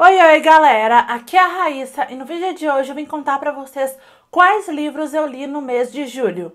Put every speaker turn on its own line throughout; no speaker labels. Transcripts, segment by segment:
Oi, oi, galera! Aqui é a Raíssa e no vídeo de hoje eu vim contar para vocês quais livros eu li no mês de julho.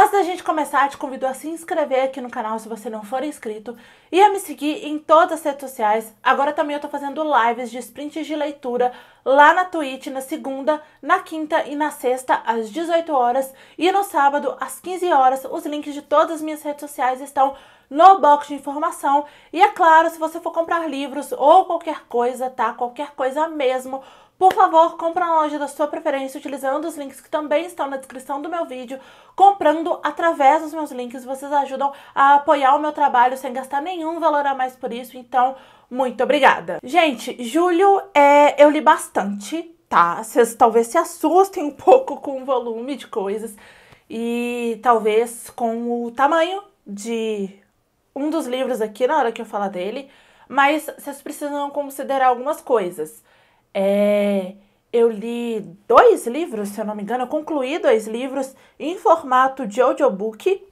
Antes da gente começar, te convido a se inscrever aqui no canal se você não for inscrito e a me seguir em todas as redes sociais. Agora também eu tô fazendo lives de sprints de leitura lá na Twitch na segunda, na quinta e na sexta às 18 horas e no sábado às 15 horas. Os links de todas as minhas redes sociais estão no box de informação. E é claro, se você for comprar livros ou qualquer coisa, tá? Qualquer coisa mesmo, por favor, compra na loja da sua preferência utilizando os links que também estão na descrição do meu vídeo. Comprando através dos meus links, vocês ajudam a apoiar o meu trabalho sem gastar nenhum valor a mais por isso, então muito obrigada. Gente, julho é, eu li bastante, tá? Vocês talvez se assustem um pouco com o volume de coisas e talvez com o tamanho de um dos livros aqui na hora que eu falar dele, mas vocês precisam considerar algumas coisas. É, eu li dois livros, se eu não me engano, eu concluí dois livros em formato de audiobook.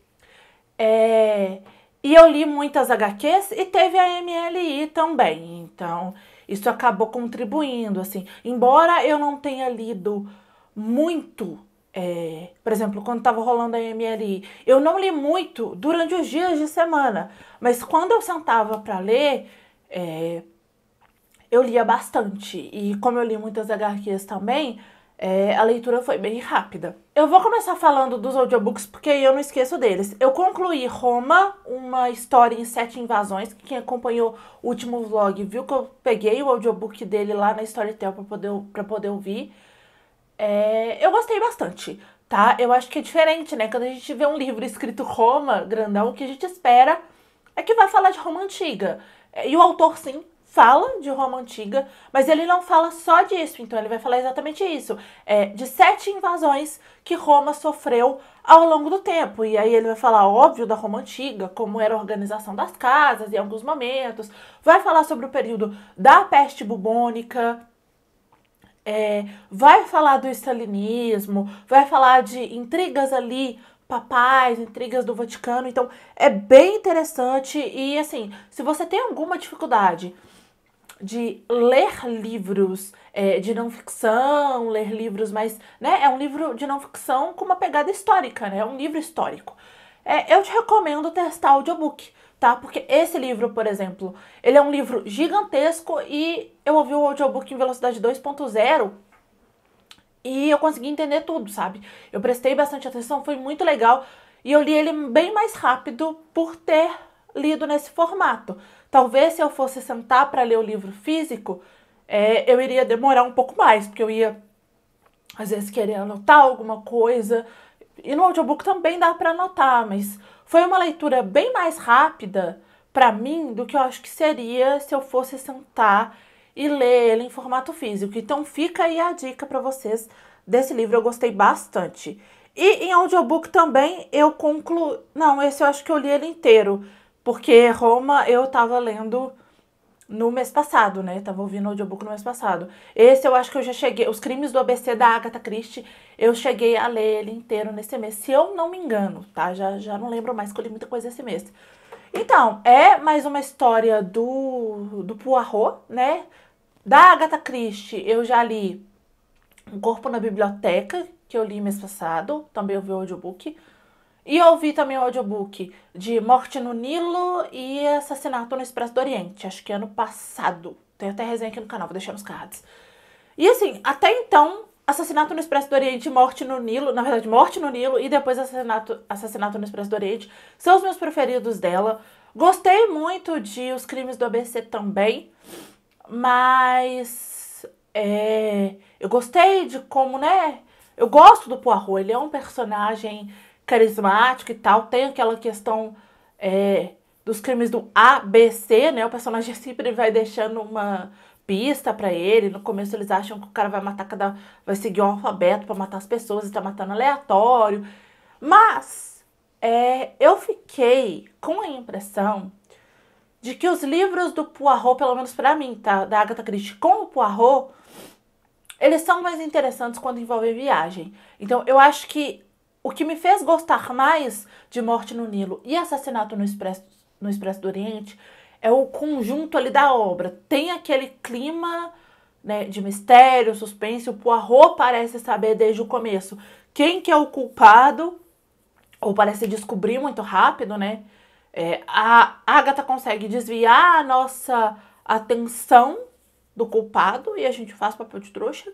É, e eu li muitas HQs e teve a MLI também. Então, isso acabou contribuindo, assim. Embora eu não tenha lido muito, é, por exemplo, quando estava rolando a MLI, eu não li muito durante os dias de semana. Mas quando eu sentava para ler, é, eu lia bastante. E como eu li muitas HQs também, é, a leitura foi bem rápida. Eu vou começar falando dos audiobooks porque eu não esqueço deles. Eu concluí Roma, uma história em sete invasões. Quem acompanhou o último vlog viu que eu peguei o audiobook dele lá na Storytel para poder, pra poder ouvir. É, eu gostei bastante, tá? Eu acho que é diferente, né? Quando a gente vê um livro escrito Roma, grandão, o que a gente espera é que vai falar de Roma antiga. E o autor, sim, fala de Roma Antiga, mas ele não fala só disso, então ele vai falar exatamente isso, é, de sete invasões que Roma sofreu ao longo do tempo. E aí ele vai falar, óbvio, da Roma Antiga, como era a organização das casas em alguns momentos, vai falar sobre o período da peste bubônica, é, vai falar do stalinismo, vai falar de intrigas ali papais, intrigas do Vaticano. Então é bem interessante e assim, se você tem alguma dificuldade de ler livros é, de não ficção, ler livros mais. Né, é um livro de não ficção com uma pegada histórica, né? É um livro histórico. É, eu te recomendo testar audiobook, tá? Porque esse livro, por exemplo, ele é um livro gigantesco e eu ouvi o audiobook em velocidade 2.0 e eu consegui entender tudo, sabe? Eu prestei bastante atenção, foi muito legal e eu li ele bem mais rápido por ter lido nesse formato. Talvez se eu fosse sentar para ler o livro físico, é, eu iria demorar um pouco mais, porque eu ia às vezes querer anotar alguma coisa. E no audiobook também dá para anotar, mas foi uma leitura bem mais rápida para mim do que eu acho que seria se eu fosse sentar e ler ele em formato físico. Então fica aí a dica para vocês desse livro, eu gostei bastante. E em audiobook também eu concluo não, esse eu acho que eu li ele inteiro. Porque Roma eu tava lendo no mês passado, né? Tava ouvindo o audiobook no mês passado. Esse eu acho que eu já cheguei. Os Crimes do ABC da Agatha Christie, eu cheguei a ler ele inteiro nesse mês, se eu não me engano, tá? Já, já não lembro mais que eu li muita coisa esse mês. Então, é mais uma história do, do Poirot, né? Da Agatha Christie, eu já li Um Corpo na Biblioteca, que eu li mês passado, também ouvi o audiobook. E ouvi também o audiobook de Morte no Nilo e Assassinato no Expresso do Oriente, acho que ano passado. Tem até resenha aqui no canal, vou deixar nos cards. E assim, até então, Assassinato no Expresso do Oriente, Morte no Nilo, na verdade, Morte no Nilo e depois Assassinato, assassinato no Expresso do Oriente são os meus preferidos dela. Gostei muito de Os Crimes do ABC também, mas é, eu gostei de como, né? Eu gosto do Poirot, ele é um personagem carismático e tal. Tem aquela questão é, dos crimes do ABC, né? O personagem sempre vai deixando uma pista para ele. No começo eles acham que o cara vai matar cada. vai seguir um alfabeto para matar as pessoas e tá matando aleatório. Mas é, eu fiquei com a impressão de que os livros do Poirot, pelo menos para mim, tá? Da Agatha Christie com o Poirot, eles são mais interessantes quando envolvem viagem. Então eu acho que o que me fez gostar mais de Morte no Nilo e Assassinato no Expresso, no Expresso do Oriente é o conjunto ali da obra. Tem aquele clima né, de mistério, suspense, o Poirot parece saber desde o começo quem que é o culpado, ou parece descobrir muito rápido, né? É, a Agatha consegue desviar a nossa atenção do culpado e a gente faz papel de trouxa.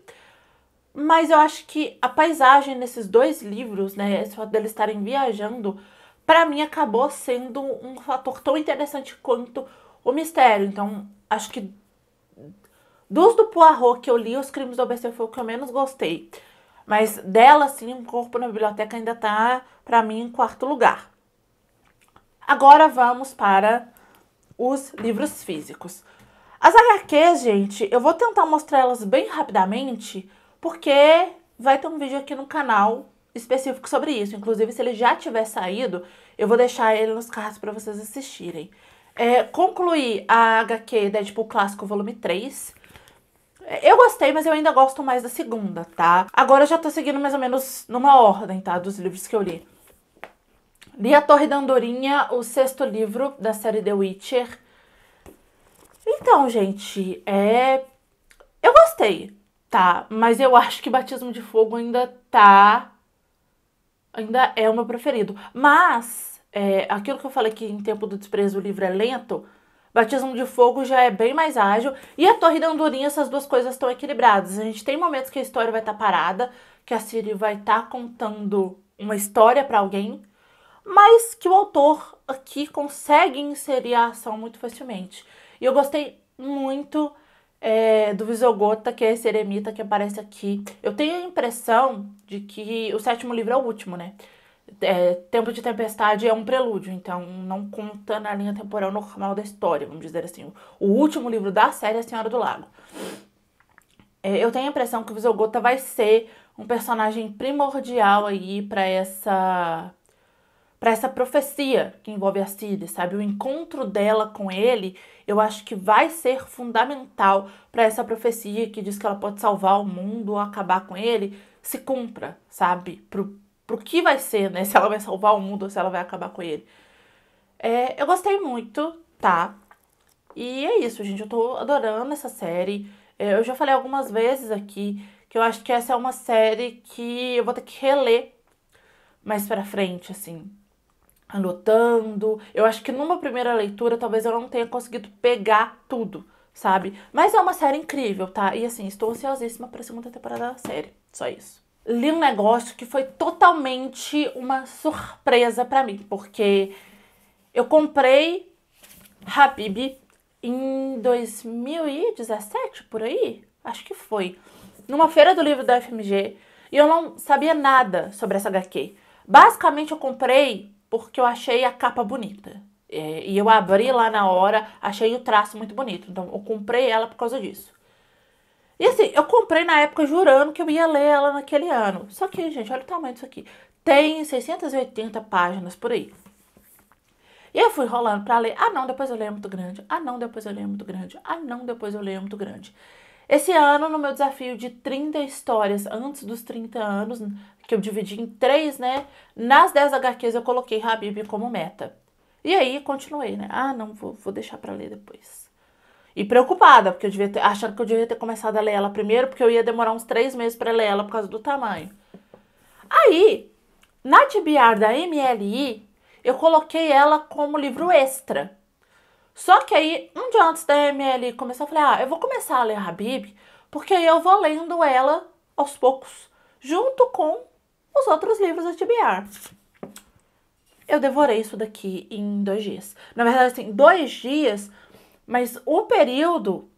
Mas eu acho que a paisagem nesses dois livros, né, esse fato deles estarem viajando, para mim acabou sendo um fator tão interessante quanto o mistério. Então, acho que dos do Poirot que eu li, Os Crimes do ABC foi o que eu menos gostei. Mas dela, sim, O Corpo na Biblioteca ainda tá, para mim, em quarto lugar. Agora vamos para os livros físicos. As HQs, gente, eu vou tentar mostrar elas bem rapidamente porque vai ter um vídeo aqui no canal específico sobre isso. Inclusive, se ele já tiver saído, eu vou deixar ele nos cards para vocês assistirem. É, concluí a HQ Deadpool Clássico Volume 3. É, eu gostei, mas eu ainda gosto mais da segunda, tá? Agora eu já tô seguindo mais ou menos numa ordem, tá? Dos livros que eu li. Li A Torre da Andorinha, o sexto livro da série The Witcher. Então, gente, é. Eu gostei. Tá, mas eu acho que batismo de fogo ainda tá. Ainda é o meu preferido. Mas, é, aquilo que eu falei que em tempo do desprezo o livro é lento, batismo de fogo já é bem mais ágil. E a Torre da Andorinha, essas duas coisas estão equilibradas. A gente tem momentos que a história vai estar tá parada, que a Siri vai estar tá contando uma história para alguém, mas que o autor aqui consegue inserir a ação muito facilmente. E eu gostei muito é, do Visogota, que é esse eremita que aparece aqui. Eu tenho a impressão de que o sétimo livro é o último, né? É, Tempo de Tempestade é um prelúdio, então não conta na linha temporal normal da história, vamos dizer assim. O último livro da série é A Senhora do Lago. É, eu tenho a impressão que o Visogota vai ser um personagem primordial aí para essa para essa profecia que envolve a Cid, sabe? O encontro dela com ele, eu acho que vai ser fundamental para essa profecia que diz que ela pode salvar o mundo ou acabar com ele, se cumpra, sabe? Pro, pro que vai ser, né? Se ela vai salvar o mundo ou se ela vai acabar com ele. É, eu gostei muito, tá? E é isso, gente. Eu tô adorando essa série. É, eu já falei algumas vezes aqui que eu acho que essa é uma série que eu vou ter que reler mais pra frente, assim, anotando. Eu acho que numa primeira leitura talvez eu não tenha conseguido pegar tudo, sabe? Mas é uma série incrível, tá? E assim, estou ansiosíssima para a segunda temporada da série. Só isso. Li um negócio que foi totalmente uma surpresa para mim, porque eu comprei Habib em 2017, por aí, acho que foi, numa feira do livro da FMG, e eu não sabia nada sobre essa HQ. Basicamente, eu comprei porque eu achei a capa bonita. É, e eu abri lá na hora, achei o traço muito bonito. Então eu comprei ela por causa disso. E assim, eu comprei na época jurando que eu ia ler ela naquele ano. Só que, gente, olha o tamanho disso aqui. Tem 680 páginas por aí. E eu fui rolando para ler. Ah, não, depois eu leio muito grande. Ah, não, depois eu leio muito grande. Ah, não, depois eu leio muito grande. Esse ano, no meu desafio de 30 histórias antes dos 30 anos, que eu dividi em três, né? Nas 10 HQs eu coloquei Habib como meta. E aí continuei, né? Ah, não, vou, vou deixar para ler depois. E preocupada, porque eu devia ter, achando que eu devia ter começado a ler ela primeiro, porque eu ia demorar uns três meses para ler ela por causa do tamanho. Aí, na TBR da MLI, eu coloquei ela como livro extra. Só que aí, um dia antes da ML começar, eu falei, ah, eu vou começar a ler a Habib, porque aí eu vou lendo ela aos poucos, junto com os outros livros da TBR. Eu devorei isso daqui em dois dias. Na verdade, assim, dois dias, mas o período,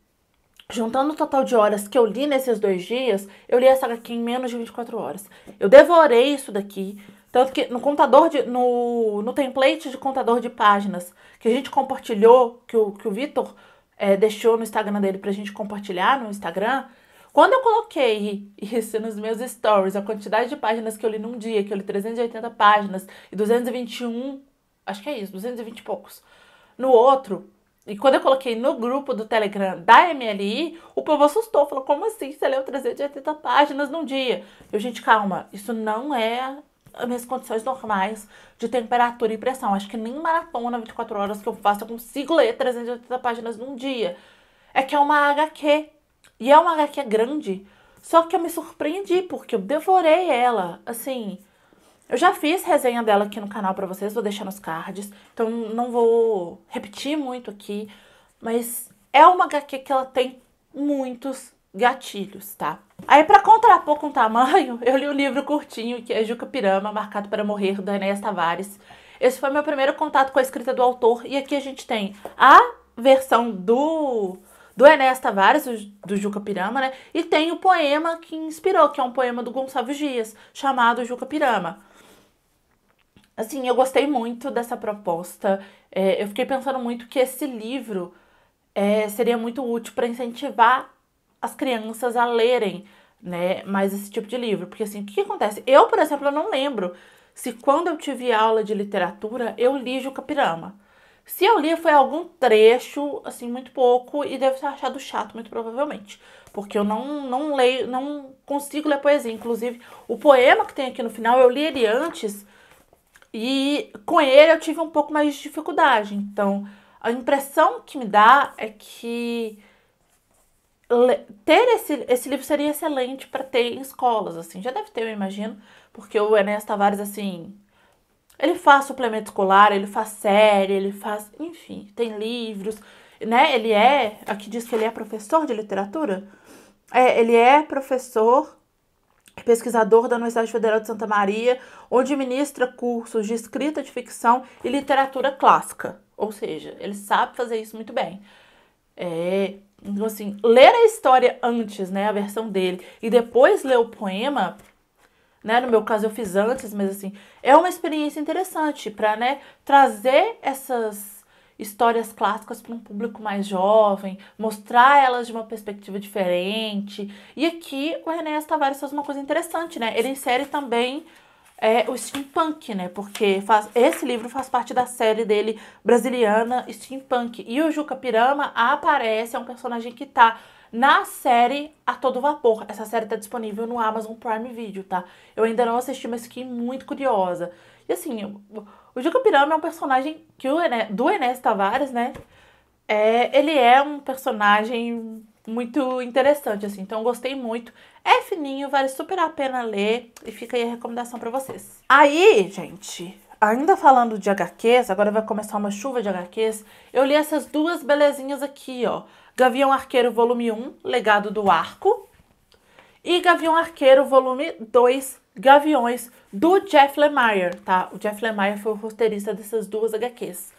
juntando o total de horas que eu li nesses dois dias, eu li essa daqui em menos de 24 horas. Eu devorei isso daqui. Tanto que no contador de. no, no template de contador de páginas que a gente compartilhou, que o, que o Vitor é, deixou no Instagram dele pra gente compartilhar no Instagram. Quando eu coloquei isso nos meus stories, a quantidade de páginas que eu li num dia, que eu li 380 páginas e 221, acho que é isso, 220 e poucos, no outro, e quando eu coloquei no grupo do Telegram da MLI, o povo assustou, falou: como assim você leu 380 páginas num dia? Eu, gente, calma, isso não é minhas condições normais de temperatura e pressão. Acho que nem maratona 24 horas que eu faço eu consigo ler 380 páginas num dia. É que é uma HQ. E é uma HQ grande. Só que eu me surpreendi, porque eu devorei ela. Assim, eu já fiz resenha dela aqui no canal para vocês, vou deixar nos cards. Então não vou repetir muito aqui. Mas é uma HQ que ela tem muitos gatilhos, tá? Aí, para contrapor com o tamanho, eu li um livro curtinho que é Juca Pirama, Marcado para Morrer, do Enéas Tavares. Esse foi meu primeiro contato com a escrita do autor, e aqui a gente tem a versão do do Enéas Tavares, do Juca Pirama, né? E tem o poema que inspirou, que é um poema do Gonçalves Dias, chamado Juca Pirama. Assim, eu gostei muito dessa proposta. É, eu fiquei pensando muito que esse livro é, seria muito útil para incentivar as crianças a lerem, né, mais esse tipo de livro. Porque assim, o que, que acontece? Eu, por exemplo, eu não lembro se quando eu tive aula de literatura eu li Jucapirama. Se eu li foi algum trecho, assim, muito pouco, e deve ter achado chato, muito provavelmente. Porque eu não, não leio, não consigo ler poesia. Inclusive, o poema que tem aqui no final, eu li ele antes, e com ele eu tive um pouco mais de dificuldade. Então, a impressão que me dá é que ter esse, esse livro seria excelente para ter em escolas, assim. Já deve ter, eu imagino, porque o Enéas Tavares, assim, ele faz suplemento escolar, ele faz série, ele faz, enfim, tem livros, né? Ele é, aqui diz que ele é professor de literatura. É, ele é professor, pesquisador da Universidade Federal de Santa Maria, onde ministra cursos de escrita de ficção e literatura clássica. Ou seja, ele sabe fazer isso muito bem. É, então assim, ler a história antes, né, a versão dele, e depois ler o poema, né, no meu caso eu fiz antes, mas assim, é uma experiência interessante para, né, trazer essas histórias clássicas para um público mais jovem, mostrar elas de uma perspectiva diferente. E aqui o René Tavares faz uma coisa interessante, né? Ele insere também é o steampunk, né? Porque faz, esse livro faz parte da série dele brasiliana steampunk. E o Juca Pirama aparece, é um personagem que tá na série A Todo Vapor. Essa série tá disponível no Amazon Prime Video, tá? Eu ainda não assisti, mas fiquei muito curiosa. E assim, o, Juca Pirama é um personagem que o Ené, do Enes Tavares, né? É, ele é um personagem muito interessante, assim. Então, gostei muito. É fininho, vale super a pena ler e fica aí a recomendação para vocês. Aí, gente, ainda falando de HQs, agora vai começar uma chuva de HQs. Eu li essas duas belezinhas aqui, ó. Gavião Arqueiro volume 1, Legado do Arco, e Gavião Arqueiro volume 2, Gaviões, do Jeff Lemire, tá? O Jeff Lemire foi o roteirista dessas duas HQs.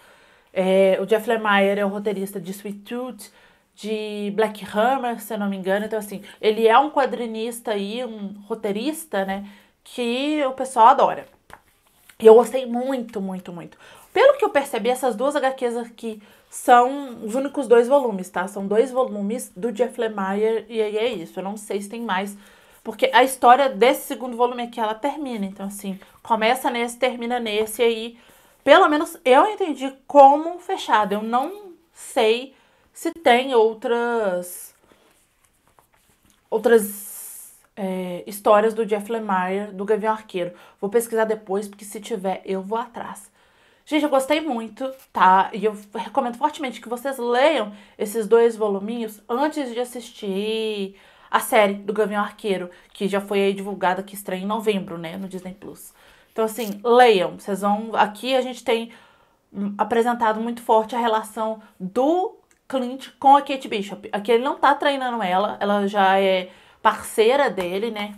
É, o Jeff Lemire é o roteirista de Sweet Tooth, de Black Hammer, se eu não me engano. Então, assim, ele é um quadrinista e um roteirista, né? Que o pessoal adora. E eu gostei muito, muito, muito. Pelo que eu percebi, essas duas HQs aqui são os únicos dois volumes, tá? São dois volumes do Jeff Lemire e aí é isso. Eu não sei se tem mais, porque a história desse segundo volume aqui, ela termina. Então, assim, começa nesse, termina nesse, e aí, pelo menos eu entendi como fechado. Eu não sei se tem outras outras é, histórias do Jeff Lemire, do Gavião Arqueiro. Vou pesquisar depois, porque se tiver, eu vou atrás. Gente, eu gostei muito, tá? E eu recomendo fortemente que vocês leiam esses dois voluminhos antes de assistir a série do Gavião Arqueiro, que já foi divulgada, que estreia em novembro, né, no Disney Plus. Então, assim, leiam. Vocês vão. Aqui a gente tem hum, apresentado muito forte a relação do Clint com a Kate Bishop. Aqui ele não tá treinando ela, ela já é parceira dele, né?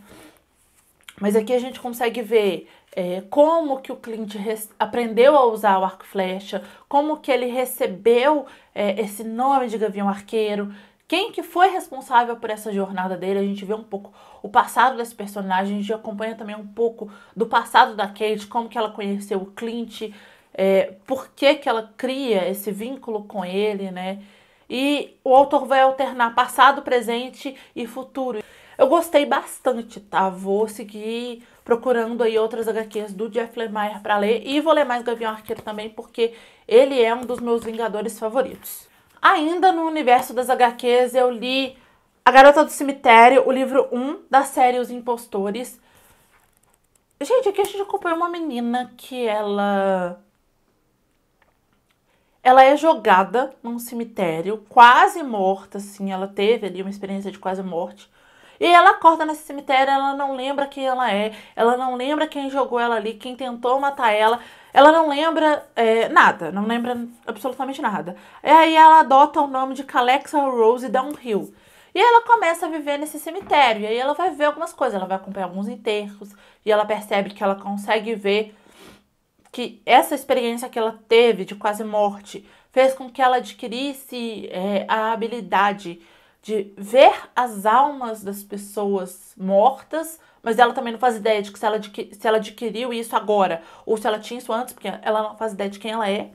Mas aqui a gente consegue ver é, como que o Clint aprendeu a usar o arco e flecha, como que ele recebeu é, esse nome de Gavião Arqueiro, quem que foi responsável por essa jornada dele, a gente vê um pouco o passado desse personagem, a gente acompanha também um pouco do passado da Kate, como que ela conheceu o Clint, é, por que que ela cria esse vínculo com ele, né? E o autor vai alternar passado, presente e futuro. Eu gostei bastante, tá? Vou seguir procurando aí outras HQs do Jeff Lemire para ler e vou ler mais Gavião Arqueiro também porque ele é um dos meus vingadores favoritos. Ainda no universo das HQs eu li A Garota do Cemitério, o livro 1 da série Os Impostores. Gente, aqui a gente acompanha uma menina que ela ela é jogada num cemitério, quase morta, assim. Ela teve ali uma experiência de quase morte. E ela acorda nesse cemitério, ela não lembra quem ela é, ela não lembra quem jogou ela ali, quem tentou matar ela, ela não lembra é, nada, não lembra absolutamente nada. E aí ela adota o nome de Calexa Rose Downhill. E ela começa a viver nesse cemitério. E aí ela vai ver algumas coisas, ela vai acompanhar alguns enterros. E ela percebe que ela consegue ver que essa experiência que ela teve de quase morte fez com que ela adquirisse é, a habilidade de ver as almas das pessoas mortas, mas ela também não faz ideia de que se ela, se ela adquiriu isso agora ou se ela tinha isso antes, porque ela não faz ideia de quem ela é.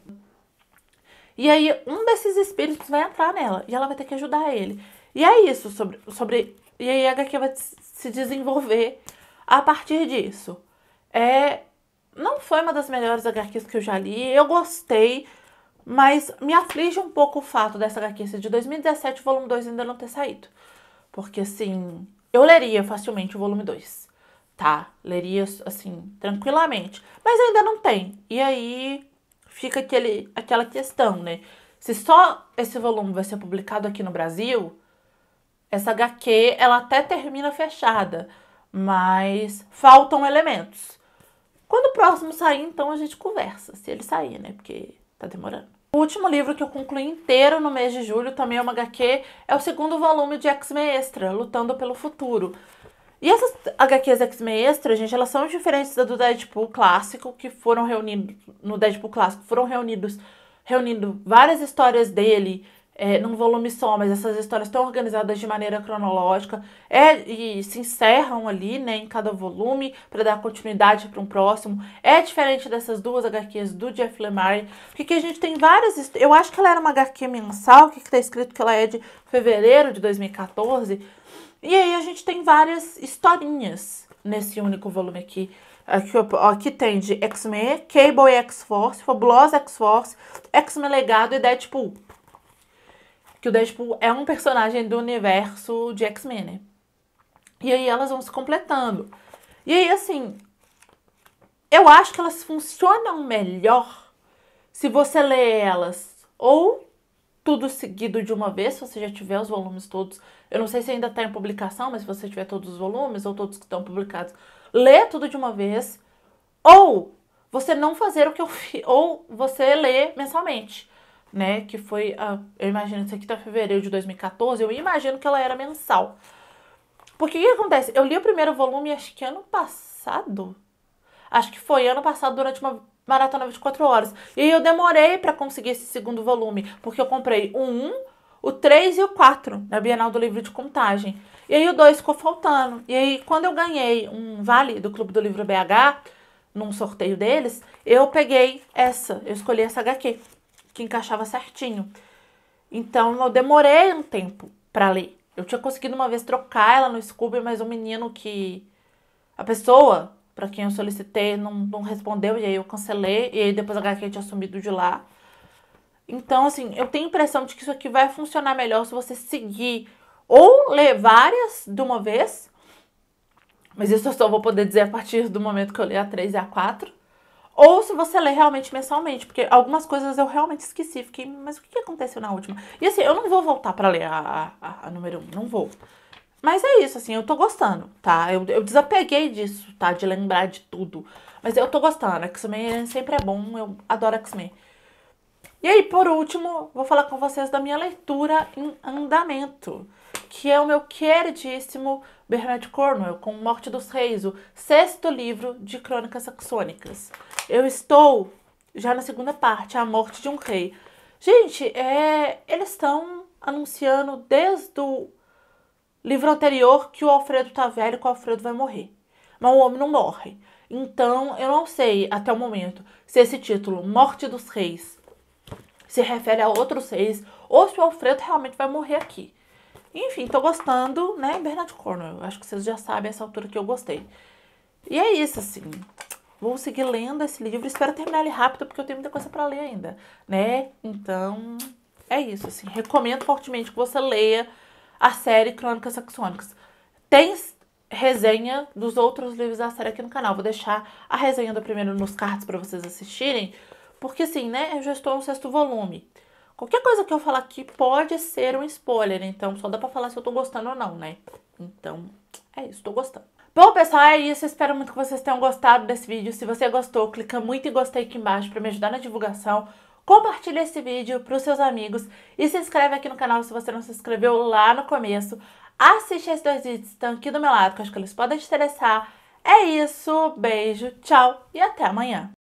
E aí um desses espíritos vai entrar nela e ela vai ter que ajudar ele. E é isso sobre sobre e aí a HQ vai se desenvolver a partir disso. É não foi uma das melhores HQs que eu já li. Eu gostei, mas me aflige um pouco o fato dessa HQ de 2017, volume 2 ainda não ter saído. Porque assim, eu leria facilmente o volume 2. Tá? Leria assim, tranquilamente. Mas ainda não tem. E aí fica aquele, aquela questão, né? Se só esse volume vai ser publicado aqui no Brasil, essa HQ ela até termina fechada, mas faltam elementos. Quando o próximo sair, então a gente conversa, se ele sair, né? Porque tá demorando. O último livro que eu concluí inteiro no mês de julho, também é uma HQ, é o segundo volume de X-Men Extra, Lutando pelo Futuro. E essas HQs X-Men Extra, gente, elas são diferentes da do Deadpool clássico, que foram reunidos no Deadpool clássico, foram reunidos reunindo várias histórias dele é, num volume só, mas essas histórias estão organizadas de maneira cronológica é, e se encerram ali né, em cada volume para dar continuidade para um próximo. É diferente dessas duas HQs do Jeff Lemire, porque a gente tem várias. Eu acho que ela era uma HQ mensal, que está escrito que ela é de fevereiro de 2014. E aí a gente tem várias historinhas nesse único volume aqui. Aqui, aqui tem de X-Men, Cable e X-Force, Fabulosa X-Force, X-Men Legado e Deadpool que o Deadpool é um personagem do universo de X-Men, né? E aí elas vão se completando. E aí, assim, eu acho que elas funcionam melhor se você lê elas ou tudo seguido de uma vez, se você já tiver os volumes todos. Eu não sei se ainda está em publicação, mas se você tiver todos os volumes ou todos que estão publicados, lê tudo de uma vez. Ou você não fazer o que eu fiz, ou você lê mensalmente né? Que foi, a, eu imagino, isso aqui tá fevereiro de 2014, eu imagino que ela era mensal. Porque o que acontece? Eu li o primeiro volume, acho que ano passado. Acho que foi ano passado, durante uma maratona 24 horas. E eu demorei para conseguir esse segundo volume, porque eu comprei o 1, o 3 e o 4 na Bienal do Livro de Contagem. E aí o 2 ficou faltando. E aí, quando eu ganhei um vale do Clube do Livro BH, num sorteio deles, eu peguei essa, eu escolhi essa HQ que encaixava certinho. Então eu demorei um tempo para ler. Eu tinha conseguido uma vez trocar ela no Scooby, mas o menino que. A pessoa para quem eu solicitei não, não respondeu, e aí eu cancelei, e aí depois a HQ tinha sumido de lá. Então, assim, eu tenho a impressão de que isso aqui vai funcionar melhor se você seguir ou ler várias de uma vez. Mas isso eu só vou poder dizer a partir do momento que eu ler a 3 e a 4. Ou se você lê realmente mensalmente, porque algumas coisas eu realmente esqueci. Fiquei, mas o que aconteceu na última? E assim, eu não vou voltar para ler a, a, a número 1, um, não vou. Mas é isso, assim, eu tô gostando, tá? Eu, eu desapeguei disso, tá? De lembrar de tudo. Mas eu tô gostando. X-Men sempre é bom, eu adoro X-Men. E aí, por último, vou falar com vocês da minha leitura em andamento que é o meu queridíssimo Bernard Cornwell, com Morte dos Reis, o sexto livro de Crônicas Saxônicas. Eu estou já na segunda parte, A Morte de um Rei. Gente, é, eles estão anunciando desde o livro anterior que o Alfredo tá velho, que o Alfredo vai morrer. Mas o homem não morre. Então, eu não sei até o momento se esse título, Morte dos Reis, se refere a outros reis ou se o Alfredo realmente vai morrer aqui. Enfim, tô gostando, né? Bernard Cornwell. Acho que vocês já sabem essa altura que eu gostei. E é isso, assim. Vou seguir lendo esse livro. Espero terminar ele rápido, porque eu tenho muita coisa para ler ainda, né? Então, é isso, assim. Recomendo fortemente que você leia a série Crônicas Saxônicas. Tem resenha dos outros livros da série aqui no canal. Vou deixar a resenha do primeiro nos cards para vocês assistirem, porque assim, né? Eu já estou no sexto volume. Qualquer coisa que eu falar aqui pode ser um spoiler, né? então só dá pra falar se eu tô gostando ou não, né? Então, é isso, tô gostando. Bom, pessoal, é isso. Espero muito que vocês tenham gostado desse vídeo. Se você gostou, clica muito em gostei aqui embaixo para me ajudar na divulgação. Compartilhe esse vídeo para os seus amigos e se inscreve aqui no canal se você não se inscreveu lá no começo. Assiste esses dois vídeos que estão aqui do meu lado, que eu acho que eles podem te interessar. É isso, beijo, tchau e até amanhã.